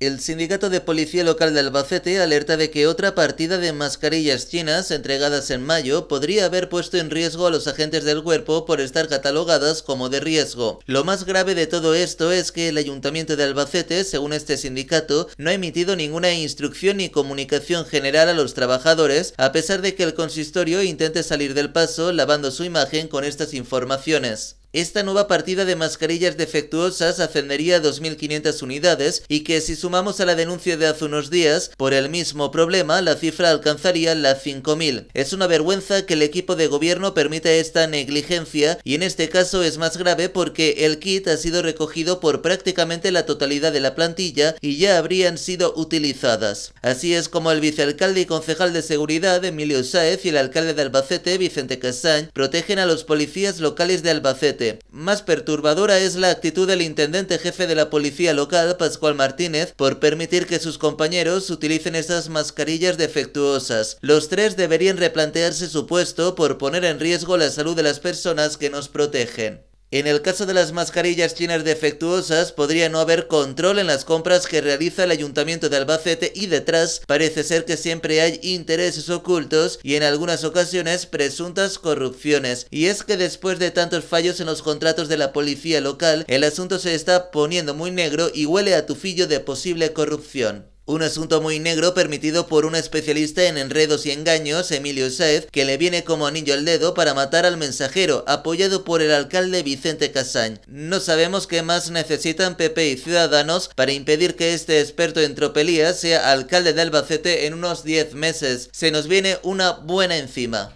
El sindicato de policía local de Albacete alerta de que otra partida de mascarillas chinas entregadas en mayo podría haber puesto en riesgo a los agentes del cuerpo por estar catalogadas como de riesgo. Lo más grave de todo esto es que el ayuntamiento de Albacete, según este sindicato, no ha emitido ninguna instrucción ni comunicación general a los trabajadores, a pesar de que el consistorio intente salir del paso lavando su imagen con estas informaciones. Esta nueva partida de mascarillas defectuosas ascendería a 2.500 unidades y que si sumamos a la denuncia de hace unos días por el mismo problema, la cifra alcanzaría las 5.000. Es una vergüenza que el equipo de gobierno permita esta negligencia y en este caso es más grave porque el kit ha sido recogido por prácticamente la totalidad de la plantilla y ya habrían sido utilizadas. Así es como el vicealcalde y concejal de seguridad, Emilio Sáez, y el alcalde de Albacete, Vicente Casañ protegen a los policías locales de Albacete más perturbadora es la actitud del intendente jefe de la policía local, Pascual Martínez, por permitir que sus compañeros utilicen esas mascarillas defectuosas. Los tres deberían replantearse su puesto por poner en riesgo la salud de las personas que nos protegen. En el caso de las mascarillas chinas defectuosas, podría no haber control en las compras que realiza el Ayuntamiento de Albacete y detrás parece ser que siempre hay intereses ocultos y en algunas ocasiones presuntas corrupciones. Y es que después de tantos fallos en los contratos de la policía local, el asunto se está poniendo muy negro y huele a tufillo de posible corrupción. Un asunto muy negro permitido por un especialista en enredos y engaños, Emilio Saez, que le viene como anillo al dedo para matar al mensajero, apoyado por el alcalde Vicente Casañ. No sabemos qué más necesitan PP y Ciudadanos para impedir que este experto en tropelías sea alcalde de Albacete en unos 10 meses. Se nos viene una buena encima.